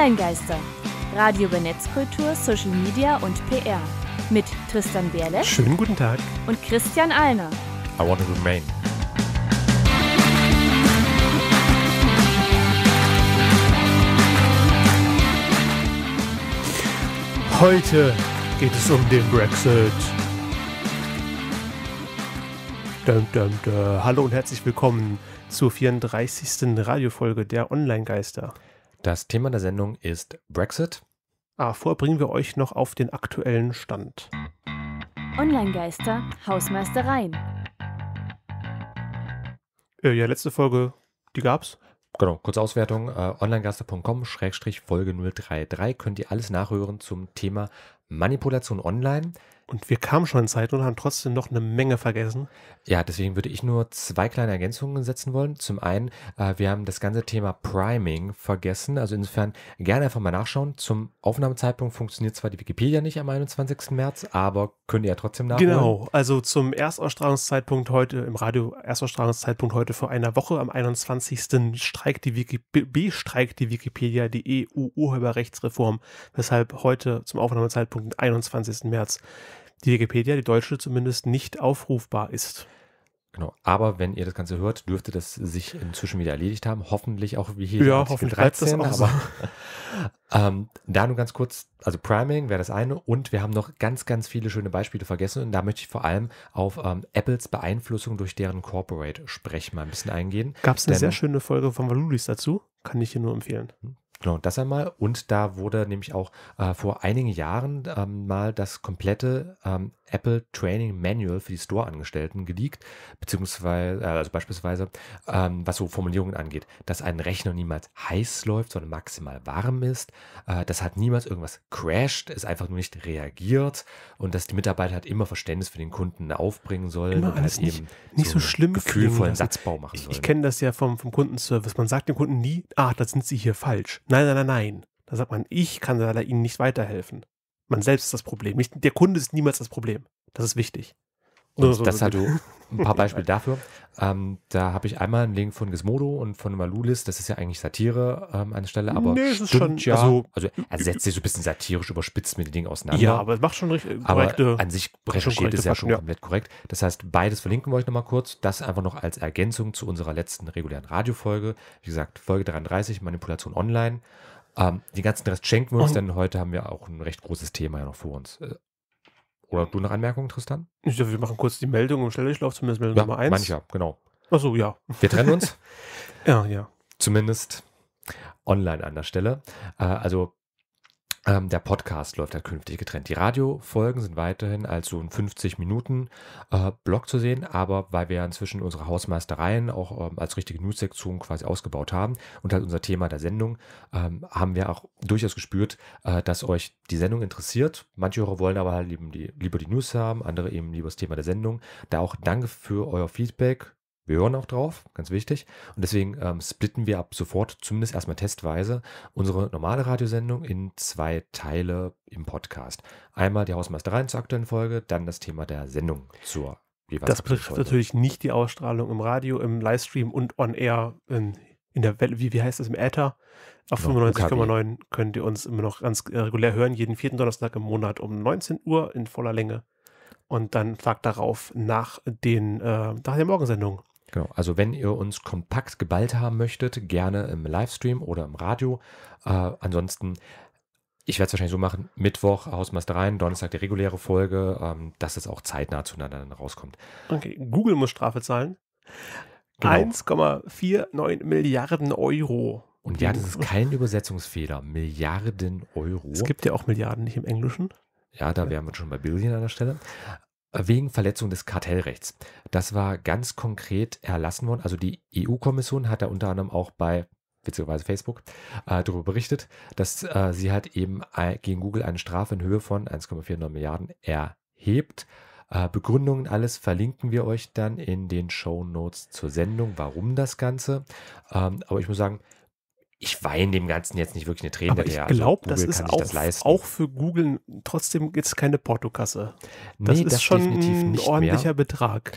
Online-Geister. Radio über Netzkultur, Social Media und PR. Mit Tristan Berle. Schönen guten Tag. Und Christian Alner. I want to remain. Heute geht es um den Brexit. Dum, dum, dum. Hallo und herzlich willkommen zur 34. Radiofolge der Online-Geister. Das Thema der Sendung ist Brexit. Ah, bringen wir euch noch auf den aktuellen Stand. Online-Geister, Hausmeistereien. Äh, ja, letzte Folge, die gab's. Genau, kurze Auswertung. Äh, Onlinegeister.com-Folge 033 könnt ihr alles nachhören zum Thema Manipulation online. Und wir kamen schon in Zeit und haben trotzdem noch eine Menge vergessen. Ja, deswegen würde ich nur zwei kleine Ergänzungen setzen wollen. Zum einen, äh, wir haben das ganze Thema Priming vergessen. Also insofern gerne einfach mal nachschauen. Zum Aufnahmezeitpunkt funktioniert zwar die Wikipedia nicht am 21. März, aber könnt ihr ja trotzdem nachschauen. Genau, also zum Erstausstrahlungszeitpunkt heute im Radio, Erstausstrahlungszeitpunkt heute vor einer Woche am 21. streikt die Wiki, bestreikt die Wikipedia die EU-Urheberrechtsreform, weshalb heute zum Aufnahmezeitpunkt und den 21. März. Die Wikipedia, die deutsche zumindest, nicht aufrufbar ist. Genau, aber wenn ihr das Ganze hört, dürfte das sich inzwischen wieder erledigt haben. Hoffentlich auch wie hier. Ja, hoffentlich 13, bleibt das auch aber, so. ähm, da nur ganz kurz, also Priming wäre das eine und wir haben noch ganz, ganz viele schöne Beispiele vergessen und da möchte ich vor allem auf ähm, Apples Beeinflussung durch deren Corporate-Sprech mal ein bisschen eingehen. Gab es eine sehr schöne Folge von Valulis dazu, kann ich hier nur empfehlen. Hm? Genau, das einmal. Und da wurde nämlich auch äh, vor einigen Jahren ähm, mal das komplette ähm, Apple Training Manual für die Store-Angestellten geleakt, beziehungsweise, äh, also beispielsweise, ähm, was so Formulierungen angeht, dass ein Rechner niemals heiß läuft, sondern maximal warm ist, äh, dass halt niemals irgendwas crasht, es einfach nur nicht reagiert und dass die Mitarbeiter halt immer Verständnis für den Kunden aufbringen sollen immer und halt alles halt nicht, eben nicht so, so schlimm gefühlvollen also Satzbau machen sollen. Ich, ich kenne das ja vom, vom Kundenservice. Man sagt dem Kunden nie, ah, da sind sie hier falsch. Nein, nein, nein, nein. Da sagt man, ich kann leider Ihnen nicht weiterhelfen. Man selbst ist das Problem. Nicht, der Kunde ist niemals das Problem. Das ist wichtig. Und das so, hat so. ein paar Beispiele dafür. Ähm, da habe ich einmal einen Link von Gizmodo und von Malulis. Das ist ja eigentlich Satire ähm, an der Stelle, aber nee, ist schon, ja. Also, also er setzt sich so ein bisschen satirisch überspitzt mit den Dingen auseinander. Ja, aber es macht schon richtig äh, aber korrekte, An sich recherchiert ist ja schon ja. komplett korrekt. Das heißt, beides verlinken wir euch nochmal kurz. Das einfach noch als Ergänzung zu unserer letzten regulären Radiofolge. Wie gesagt, Folge 33, Manipulation online. Ähm, den ganzen Rest schenken wir uns, und denn heute haben wir auch ein recht großes Thema ja noch vor uns. Äh, oder du noch Anmerkungen, Tristan? Ich dachte, wir machen kurz die Meldung im Schnelldurchlauf, zumindest Meldung ja, Nummer 1. Mancher, genau. Achso, ja. Wir trennen uns. ja, ja. Zumindest online an der Stelle. Äh, also ähm, der Podcast läuft halt künftig getrennt. Die Radiofolgen sind weiterhin als so ein 50-Minuten-Blog äh, zu sehen, aber weil wir ja inzwischen unsere Hausmeistereien auch ähm, als richtige News-Sektion quasi ausgebaut haben und halt unser Thema der Sendung, ähm, haben wir auch durchaus gespürt, äh, dass euch die Sendung interessiert. Manche Hörer wollen aber halt lieber die, lieber die News haben, andere eben lieber das Thema der Sendung. Da auch danke für euer Feedback wir hören auch drauf, ganz wichtig. Und deswegen ähm, splitten wir ab sofort, zumindest erstmal testweise, unsere normale Radiosendung in zwei Teile im Podcast. Einmal die Hausmeistereien zur aktuellen Folge, dann das Thema der Sendung zur jeweils Das betrifft natürlich nicht die Ausstrahlung im Radio, im Livestream und on air in, in der Welle, wie, wie heißt das, im Äther. Auf genau, 95,9 könnt ihr uns immer noch ganz äh, regulär hören, jeden vierten Donnerstag im Monat um 19 Uhr in voller Länge. Und dann fragt darauf nach, den, äh, nach der Morgensendung Genau, also wenn ihr uns kompakt geballt haben möchtet, gerne im Livestream oder im Radio. Äh, ansonsten, ich werde es wahrscheinlich so machen, Mittwoch Hausmeister rein, Donnerstag die reguläre Folge, ähm, dass es auch zeitnah zueinander dann rauskommt. Okay, Google muss Strafe zahlen. Genau. 1,49 Milliarden Euro. Und ja, das ist kein Übersetzungsfehler. Milliarden Euro. Es gibt ja auch Milliarden nicht im Englischen. Ja, da wären wir schon bei Billionen an der Stelle wegen Verletzung des Kartellrechts. Das war ganz konkret erlassen worden. Also die EU-Kommission hat da unter anderem auch bei witzigerweise Facebook äh, darüber berichtet, dass äh, sie halt eben gegen Google eine Strafe in Höhe von 1,49 Milliarden erhebt. Äh, Begründungen alles verlinken wir euch dann in den Show Notes zur Sendung, warum das Ganze. Ähm, aber ich muss sagen, ich weine dem Ganzen jetzt nicht wirklich eine Träne Aber Ich glaube, also, das ist auch, das auch, für Google trotzdem jetzt keine Portokasse. Das nee, ist das schon ein ordentlicher mehr. Betrag.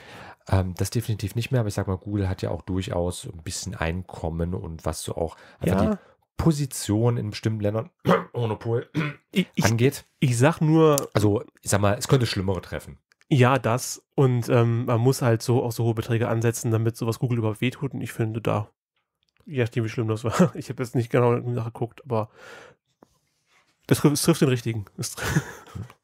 Ähm, das definitiv nicht mehr, aber ich sag mal, Google hat ja auch durchaus ein bisschen Einkommen und was so auch einfach ja. die Position in bestimmten Ländern Monopol ich, angeht. Ich, ich sag nur. Also, ich sag mal, es könnte Schlimmere treffen. Ja, das. Und ähm, man muss halt so auch so hohe Beträge ansetzen, damit sowas Google überhaupt wehtut. Und ich finde, da je nachdem, wie schlimm das war. Ich habe jetzt nicht genau nachgeguckt, aber das, es trifft den richtigen.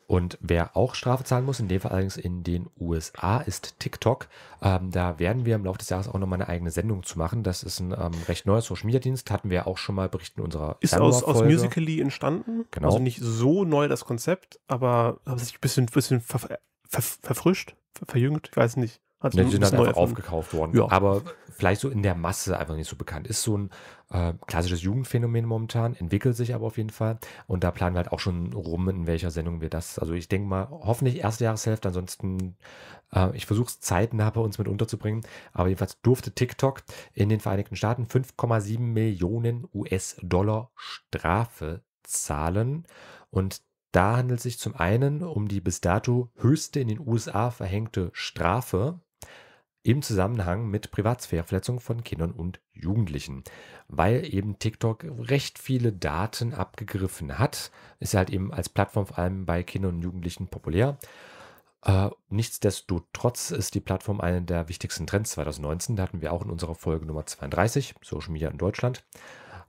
Und wer auch Strafe zahlen muss, in dem Fall allerdings in den USA, ist TikTok. Ähm, da werden wir im Laufe des Jahres auch nochmal eine eigene Sendung zu machen. Das ist ein ähm, recht neuer Social Media Dienst, hatten wir auch schon mal berichten unserer Ist aus, aus Musically entstanden. Genau. Also nicht so neu das Konzept, aber hat sich ein bisschen, bisschen ver ver ver verfrischt, verjüngt, ich weiß nicht. Hat ja, die sind halt einfach aufgekauft worden. Ja. Aber vielleicht so in der Masse einfach nicht so bekannt. Ist so ein äh, klassisches Jugendphänomen momentan, entwickelt sich aber auf jeden Fall. Und da planen wir halt auch schon rum, in welcher Sendung wir das. Also ich denke mal, hoffentlich erste Jahreshälfte, ansonsten, äh, ich versuche es zeitnah bei uns mit unterzubringen. Aber jedenfalls durfte TikTok in den Vereinigten Staaten 5,7 Millionen US-Dollar Strafe zahlen. Und da handelt es sich zum einen um die bis dato höchste in den USA verhängte Strafe im Zusammenhang mit Privatsphäreverletzung von Kindern und Jugendlichen, weil eben TikTok recht viele Daten abgegriffen hat. Ist halt eben als Plattform vor allem bei Kindern und Jugendlichen populär. Äh, nichtsdestotrotz ist die Plattform eine der wichtigsten Trends 2019. Da hatten wir auch in unserer Folge Nummer 32, Social Media in Deutschland,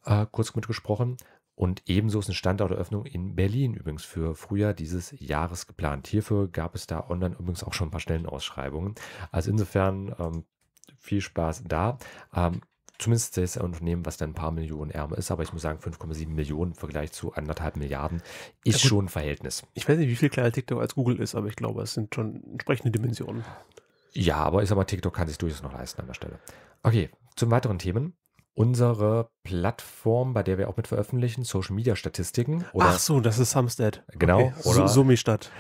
äh, kurz mitgesprochen, und ebenso ist eine Standorteröffnung in Berlin übrigens für Frühjahr dieses Jahres geplant. Hierfür gab es da online übrigens auch schon ein paar Stellenausschreibungen. Also insofern ähm, viel Spaß da. Ähm, zumindest das Unternehmen, was dann ein paar Millionen ärmer ist, aber ich muss sagen, 5,7 Millionen im Vergleich zu anderthalb Milliarden ist ja, schon ein Verhältnis. Ich weiß nicht, wie viel kleiner TikTok als Google ist, aber ich glaube, es sind schon entsprechende Dimensionen. Ja, aber ich sag mal, TikTok kann sich durchaus noch leisten an der Stelle. Okay, zum weiteren Themen unsere Plattform, bei der wir auch mit veröffentlichen, Social Media Statistiken. Ach so, das ist Samstead. Genau. Okay. Oder Sumistat.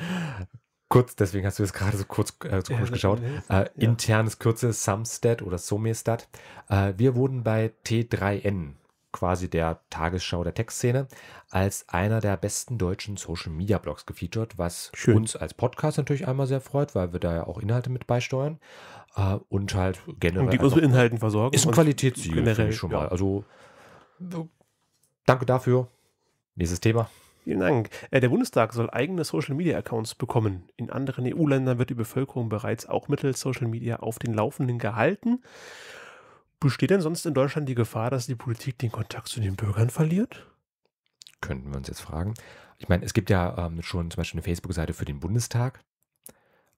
Kurz, deswegen hast du jetzt gerade so kurz äh, so komisch ja, geschaut. Äh, ja. internes Kürze Samstead oder Somestat. Äh, wir wurden bei T3N quasi der Tagesschau der Textszene, als einer der besten deutschen Social Media Blogs gefeatured, was Schön. uns als Podcast natürlich einmal sehr freut, weil wir da ja auch Inhalte mit beisteuern äh, und halt generell. Und die unsere Inhalten versorgen. Ist ein Qualitätssiegel, generell, schon mal. Ja. Also danke dafür. Nächstes Thema. Vielen Dank. Äh, der Bundestag soll eigene Social Media Accounts bekommen. In anderen EU-Ländern wird die Bevölkerung bereits auch mittels Social Media auf den Laufenden gehalten. Besteht denn sonst in Deutschland die Gefahr, dass die Politik den Kontakt zu den Bürgern verliert? Könnten wir uns jetzt fragen. Ich meine, es gibt ja ähm, schon zum Beispiel eine Facebook-Seite für den Bundestag.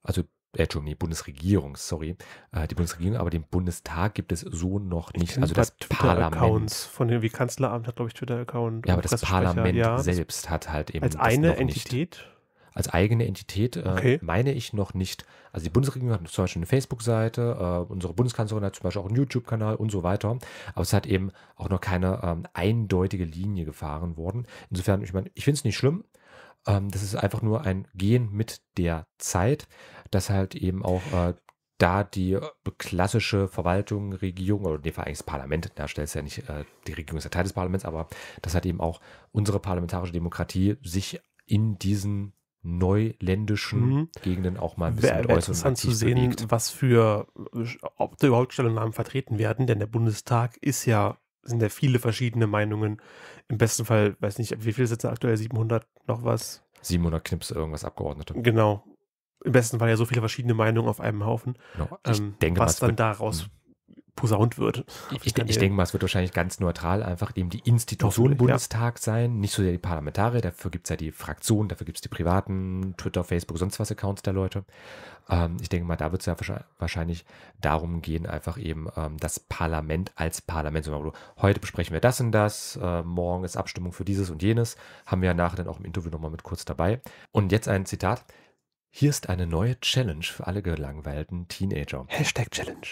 Also, äh, Entschuldigung, die Bundesregierung, sorry. Äh, die Bundesregierung, aber den Bundestag gibt es so noch nicht. Also das Parlament. Von dem, wie Kanzleramt hat, glaube ich, Twitter-Account. Ja, aber das Parlament ja, selbst hat halt eben. Als eine Entität? Nicht als eigene Entität, äh, okay. meine ich noch nicht. Also die Bundesregierung hat zum Beispiel eine Facebook-Seite, äh, unsere Bundeskanzlerin hat zum Beispiel auch einen YouTube-Kanal und so weiter. Aber es hat eben auch noch keine ähm, eindeutige Linie gefahren worden. Insofern, ich meine, ich finde es nicht schlimm. Ähm, das ist einfach nur ein Gehen mit der Zeit, dass halt eben auch äh, da die äh, klassische Verwaltung, Regierung oder in dem Fall eigentlich das Parlament, da stellt es ja nicht, äh, die Regierung ist ja Teil des Parlaments, aber das hat eben auch unsere parlamentarische Demokratie sich in diesen neuländischen mhm. Gegenden auch mal ein bisschen wär, wär interessant zu sehen, bewegt. was für ob da überhaupt Stellungnahmen vertreten werden, denn der Bundestag ist ja sind ja viele verschiedene Meinungen. Im besten Fall, weiß nicht, wie viele sitzen aktuell 700 noch was? 700 Knips irgendwas Abgeordnete. Genau. Im besten Fall ja so viele verschiedene Meinungen auf einem Haufen. Genau. Ich ähm, denke, was dann daraus posaunt wird. Ich, ich denke mal, es wird wahrscheinlich ganz neutral einfach eben die Institution Bundestag ja. sein, nicht so sehr die Parlamentarier, dafür gibt es ja die Fraktionen, dafür gibt es die privaten Twitter, Facebook, sonst was Accounts der Leute. Ähm, ich denke mal, da wird es ja wahrscheinlich darum gehen, einfach eben ähm, das Parlament als Parlament. So, also, heute besprechen wir das und das, äh, morgen ist Abstimmung für dieses und jenes, haben wir ja nachher dann auch im Interview nochmal mit kurz dabei. Und jetzt ein Zitat. Hier ist eine neue Challenge für alle gelangweilten Teenager. Hashtag Challenge.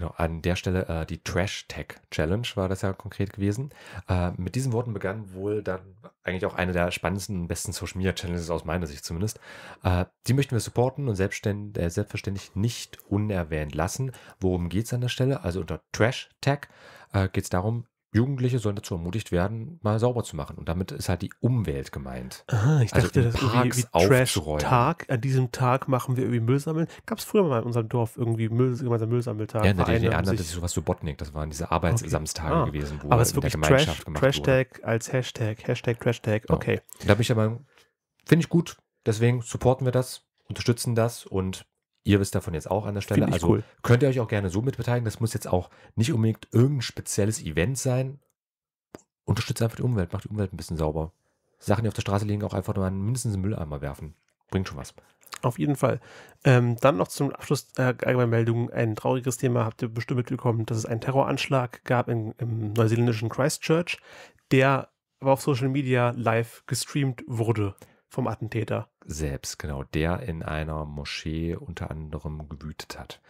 Genau, an der Stelle äh, die Trash tech Challenge war das ja konkret gewesen. Äh, mit diesen Worten begann wohl dann eigentlich auch eine der spannendsten und besten Social Media Challenges aus meiner Sicht zumindest. Äh, die möchten wir supporten und selbstverständlich, äh, selbstverständlich nicht unerwähnt lassen. Worum geht es an der Stelle? Also unter Trash Tag äh, geht es darum, Jugendliche sollen dazu ermutigt werden, mal sauber zu machen. Und damit ist halt die Umwelt gemeint. Ah, ich also dachte, also das Parks ist irgendwie, irgendwie Trash-Tag. An diesem Tag machen wir irgendwie Müll sammeln. Gab es früher mal in unserem Dorf irgendwie Müll, gemeinsam Müllsammeltag? Ja, in der DDR nannte sich sowas Subotnik. Das waren diese Arbeitssamstage okay. ah, gewesen, wo aber es in der Gemeinschaft Trash, gemacht Trash -Tag wurde. als Hashtag, Hashtag Trash-Tag. Genau. Okay. Ja. Und da bin ich aber, finde ich gut. Deswegen supporten wir das, unterstützen das und Ihr wisst davon jetzt auch an der Stelle. Also cool. könnt ihr euch auch gerne so mitbeteiligen. Das muss jetzt auch nicht unbedingt irgendein spezielles Event sein. Unterstützt einfach die Umwelt, macht die Umwelt ein bisschen sauber. Sachen, die auf der Straße liegen, auch einfach nur an mindestens einen Mülleimer werfen. Bringt schon was. Auf jeden Fall. Ähm, dann noch zum Abschluss äh, Allgemeinmeldung. Ein trauriges Thema habt ihr bestimmt mitbekommen, dass es einen Terroranschlag gab in, im neuseeländischen Christchurch, der aber auf Social Media live gestreamt wurde vom Attentäter. Selbst, genau, der in einer Moschee unter anderem gewütet hat.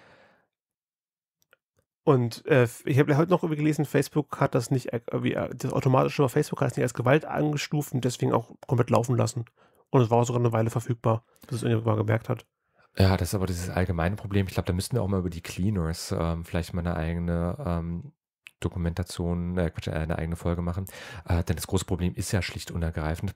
Und äh, ich habe ja heute noch gelesen, Facebook hat das nicht, irgendwie, äh, das automatische über Facebook hat es nicht als Gewalt angestuft und deswegen auch komplett laufen lassen. Und es war sogar eine Weile verfügbar, bis es irgendjemand gemerkt hat. Ja, das ist aber dieses allgemeine Problem. Ich glaube, da müssten wir auch mal über die Cleaners ähm, vielleicht mal eine eigene ähm, Dokumentation, äh, äh, eine eigene Folge machen. Äh, denn das große Problem ist ja schlicht und ergreifend,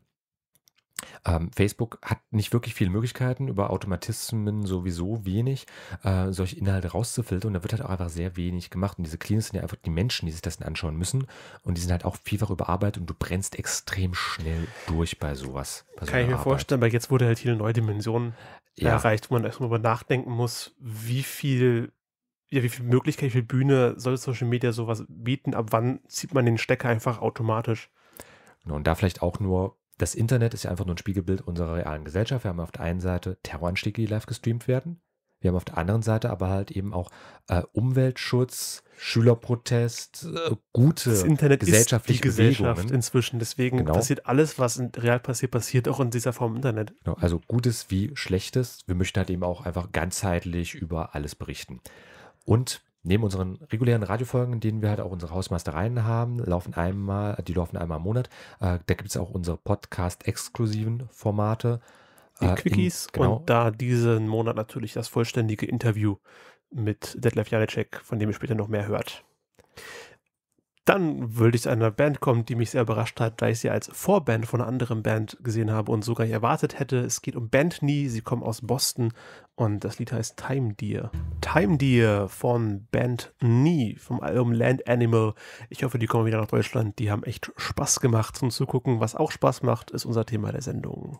ähm, Facebook hat nicht wirklich viele Möglichkeiten, über Automatismen sowieso wenig, äh, solche Inhalte rauszufiltern. Und da wird halt auch einfach sehr wenig gemacht. Und diese Cleans sind ja einfach die Menschen, die sich das dann anschauen müssen. Und die sind halt auch vielfach überarbeitet und du brennst extrem schnell durch bei sowas. Bei so Kann ich mir Arbeit. vorstellen, weil jetzt wurde halt hier eine neue Dimension ja. erreicht, wo man erstmal über nachdenken muss, wie viel ja, wie viel Möglichkeit, wie viel Bühne soll Social Media sowas bieten? Ab wann zieht man den Stecker einfach automatisch? Genau, und da vielleicht auch nur das Internet ist ja einfach nur ein Spiegelbild unserer realen Gesellschaft. Wir haben auf der einen Seite Terroranschläge, die live gestreamt werden. Wir haben auf der anderen Seite aber halt eben auch äh, Umweltschutz, Schülerprotest, äh, gute das Internet gesellschaftliche ist die Gesellschaft Bewegungen. inzwischen. Deswegen genau. passiert alles, was real passiert, passiert auch in dieser Form im Internet. Genau, also Gutes wie Schlechtes. Wir möchten halt eben auch einfach ganzheitlich über alles berichten. Und neben unseren regulären Radiofolgen, in denen wir halt auch unsere Hausmeistereien haben, laufen einmal, die laufen einmal im Monat. Äh, da gibt es auch unsere Podcast-exklusiven Formate. Die äh, Quickies in, genau. und da diesen Monat natürlich das vollständige Interview mit Detlef Janecek, von dem ihr später noch mehr hört. Dann würde ich zu einer Band kommen, die mich sehr überrascht hat, da ich sie als Vorband von einer anderen Band gesehen habe und sogar erwartet hätte. Es geht um Band Knee, sie kommen aus Boston und das Lied heißt Time Deer. Time Deer von Band Knee vom Album Land Animal. Ich hoffe, die kommen wieder nach Deutschland. Die haben echt Spaß gemacht zum Zugucken. Was auch Spaß macht, ist unser Thema der Sendung.